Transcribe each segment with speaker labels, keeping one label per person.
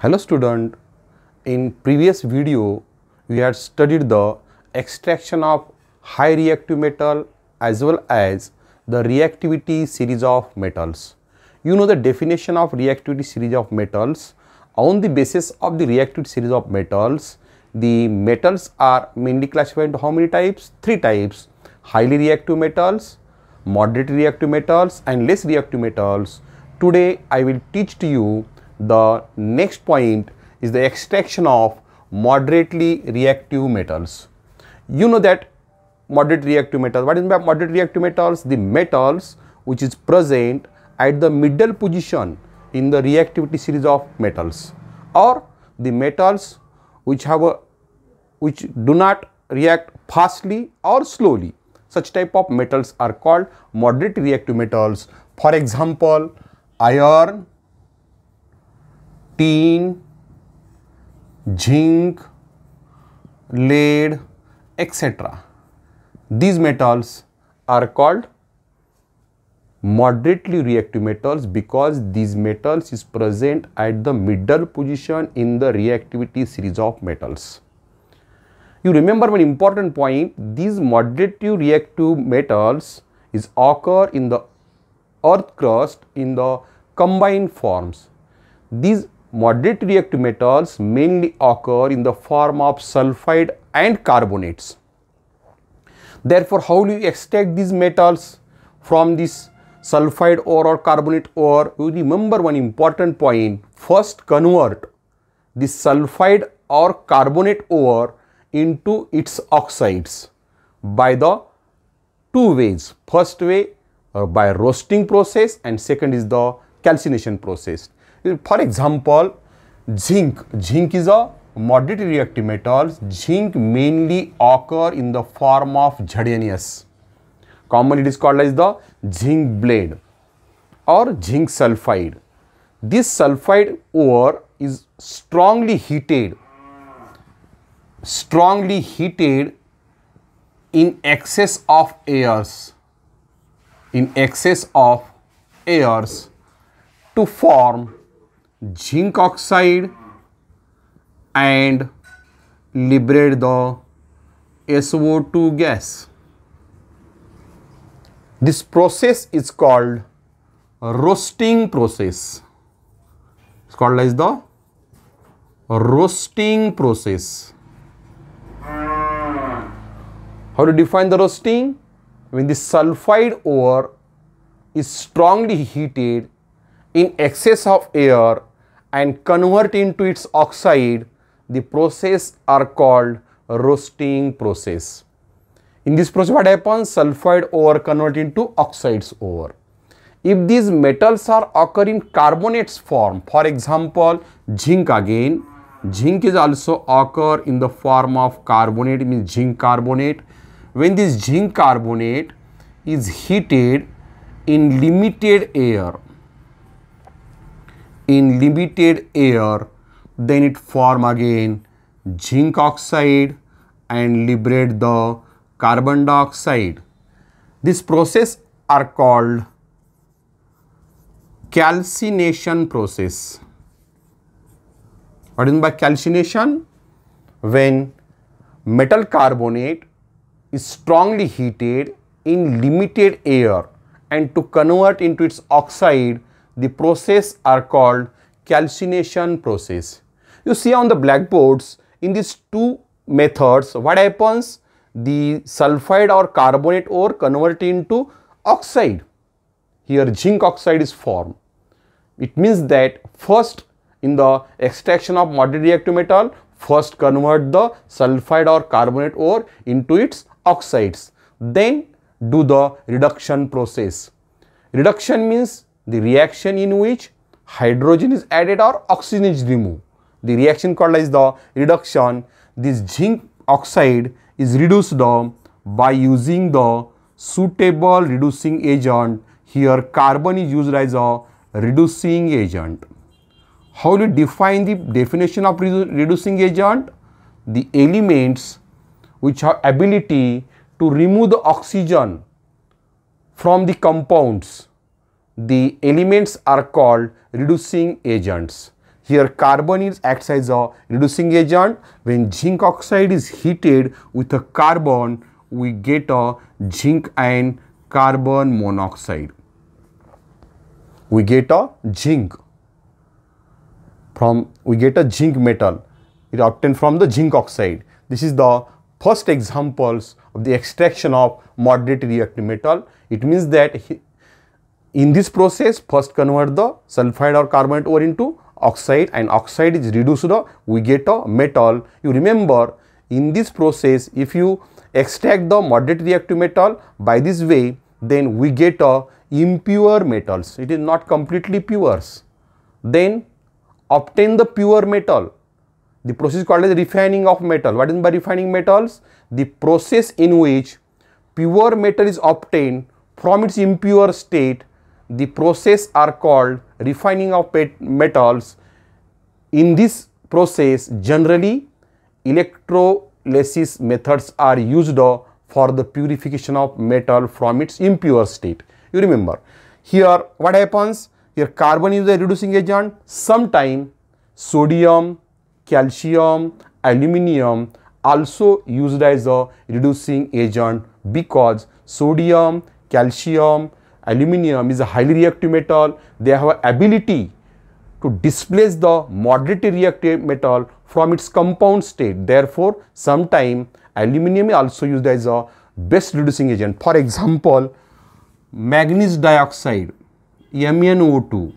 Speaker 1: Hello student, in previous video we had studied the extraction of high reactive metal as well as the reactivity series of metals. You know the definition of reactivity series of metals. On the basis of the reactivity series of metals, the metals are mainly classified into how many types? Three types, highly reactive metals, moderate reactive metals and less reactive metals. Today I will teach to you the next point is the extraction of moderately reactive metals. You know that moderate reactive metals. What is by moderate reactive metals? The metals which is present at the middle position in the reactivity series of metals or the metals which have a which do not react fastly or slowly. Such type of metals are called moderate reactive metals. For example, iron, zinc, lead, etc. These metals are called moderately reactive metals because these metals is present at the middle position in the reactivity series of metals. You remember one important point, these moderately reactive metals is occur in the earth crust in the combined forms. These moderate reactive metals mainly occur in the form of sulfide and carbonates. Therefore, how do you extract these metals from this sulfide ore or carbonate ore? You remember one important First, convert the sulfide or carbonate ore into its oxides by the two ways. First way uh, by roasting process and second is the calcination process. For example, zinc. Zinc is a moderately reactive metal. Zinc mainly occur in the form of jadenius. Commonly it is called as the zinc blade or zinc sulfide. This sulfide ore is strongly heated, strongly heated in excess of airs, in excess of airs to form zinc oxide and liberate the SO2 gas. This process is called roasting process. It's called as the roasting process. How to define the roasting? When the sulfide ore is strongly heated in excess of air and convert into its oxide, the process are called roasting process. In this process what happens? Sulfide ore convert into oxides ore. If these metals are occur in carbonates form, for example, zinc again, zinc is also occur in the form of carbonate, means zinc carbonate. When this zinc carbonate is heated in limited air in limited air then it form again zinc oxide and liberate the carbon dioxide. This process are called calcination process. What is by calcination? When metal carbonate is strongly heated in limited air and to convert into its oxide the process are called calcination process. You see on the blackboards in these two methods what happens the sulfide or carbonate ore convert into oxide. Here zinc oxide is formed. It means that first in the extraction of moderate reactive metal first convert the sulfide or carbonate ore into its oxides then do the reduction process. Reduction means the reaction in which hydrogen is added or oxygen is removed. The reaction called as the reduction. This zinc oxide is reduced by using the suitable reducing agent. Here carbon is used as a reducing agent. How will you define the definition of reducing agent? The elements which have ability to remove the oxygen from the compounds the elements are called reducing agents. Here carbon is acts as a reducing agent. When zinc oxide is heated with a carbon, we get a zinc and carbon monoxide. We get a zinc from we get a zinc metal. It obtained from the zinc oxide. This is the first examples of the extraction of moderate reactive metal. It means that in this process, first convert the sulfide or carbonate ore into oxide and oxide is reduced, we get a metal. You remember, in this process, if you extract the moderate reactive metal by this way, then we get a impure metals. It is not completely pure. Then obtain the pure metal. The process called as refining of metal. What is by refining metals? The process in which pure metal is obtained from its impure state the process are called refining of metals. In this process generally electrolysis methods are used for the purification of metal from its impure state. You remember here what happens here carbon is the reducing agent sometime sodium, calcium, aluminium also used as a reducing agent because sodium, calcium, Aluminium is a highly reactive metal. They have ability to displace the moderately reactive metal from its compound state. Therefore, sometime aluminium is also used as a best reducing agent. For example, manganese dioxide MnO2.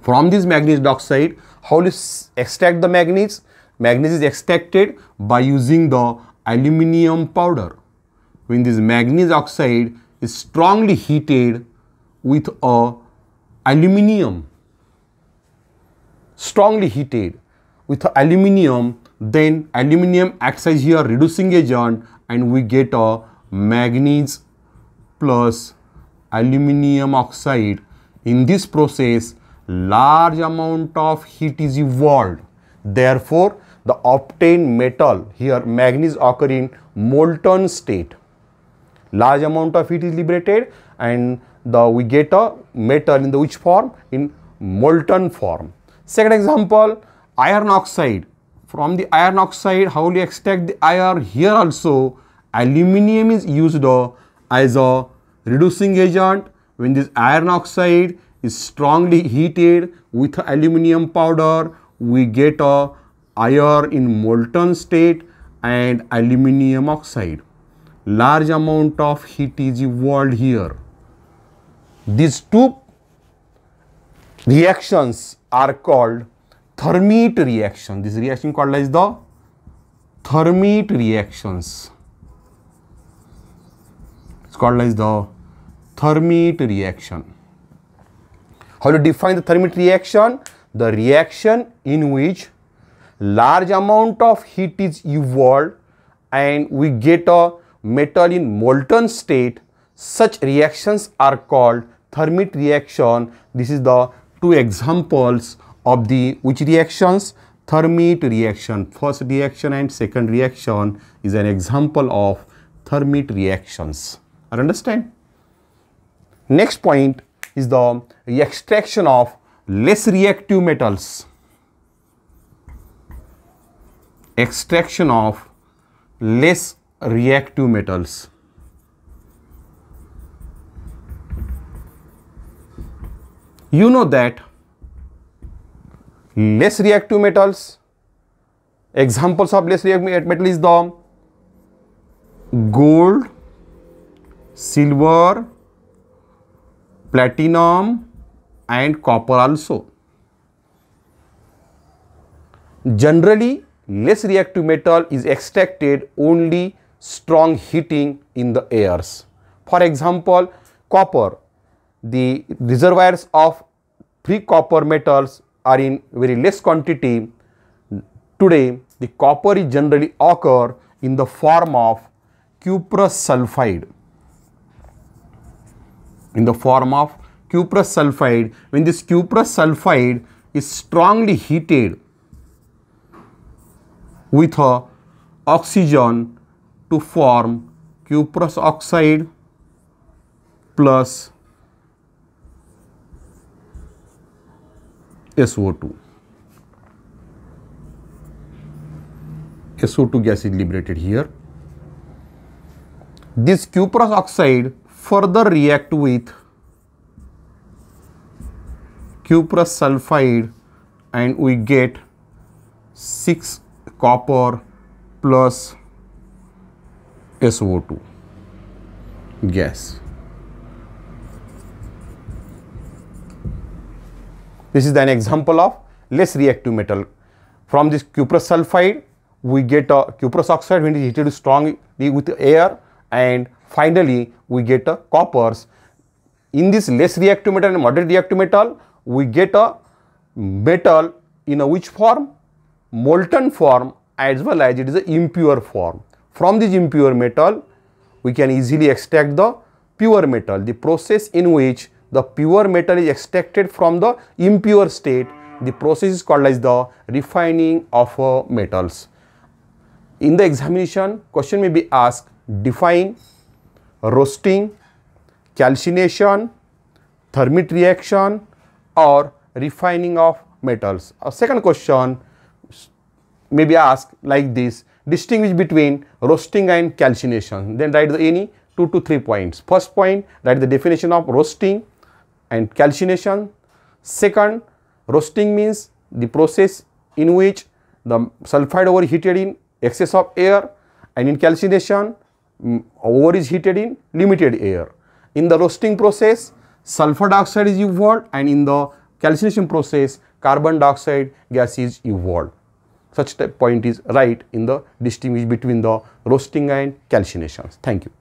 Speaker 1: From this manganese dioxide, how do you extract the manganese? Manganese is extracted by using the aluminium powder. When this manganese oxide is strongly heated with a aluminium strongly heated with aluminium then aluminium acts as your reducing agent and we get a manganese plus aluminium oxide in this process large amount of heat is evolved therefore the obtained metal here manganese occur in molten state large amount of heat is liberated and the we get a metal in the which form in molten form second example iron oxide from the iron oxide how we extract the iron here also aluminium is used uh, as a reducing agent when this iron oxide is strongly heated with aluminium powder we get a uh, iron in molten state and aluminium oxide large amount of heat is evolved here. These two reactions are called thermite reaction. This reaction called as the thermite reactions. It's called as the thermite reaction. How to define the thermite reaction? The reaction in which large amount of heat is evolved and we get a metal in molten state, such reactions are called thermit reaction. This is the two examples of the which reactions? Thermit reaction. First reaction and second reaction is an example of thermit reactions. I understand? Next point is the extraction of less reactive metals. Extraction of less reactive metals. You know that less reactive metals, examples of less reactive metal is the gold, silver, platinum and copper also. Generally, less reactive metal is extracted only strong heating in the airs. For example, copper, the reservoirs of pre copper metals are in very less quantity. Today, the copper is generally occur in the form of cuprous sulfide. In the form of cuprous sulfide, when this cuprous sulfide is strongly heated with a oxygen to form cuprous oxide plus SO2. SO2 gas is liberated here. This cuprous oxide further react with cuprous sulfide and we get 6 copper plus SO2 gas. This is an example of less reactive metal. From this cuprous sulfide, we get a cuprous oxide when it is heated strongly with air and finally we get a coppers. In this less reactive metal and moderate reactive metal, we get a metal in a which form? Molten form as well as it is an impure form. From this impure metal, we can easily extract the pure metal. The process in which the pure metal is extracted from the impure state, the process is called as the refining of uh, metals. In the examination, question may be asked, define roasting, calcination, thermit reaction or refining of metals. A second question may be asked like this, distinguish between roasting and calcination. Then write the any 2 to 3 points. First point, write the definition of roasting and calcination. Second, roasting means the process in which the sulfide over heated in excess of air and in calcination ore mm, over is heated in limited air. In the roasting process, sulfur dioxide is evolved and in the calcination process, carbon dioxide gas is evolved such point is right in the distinguish between the roasting and calcinations. Thank you.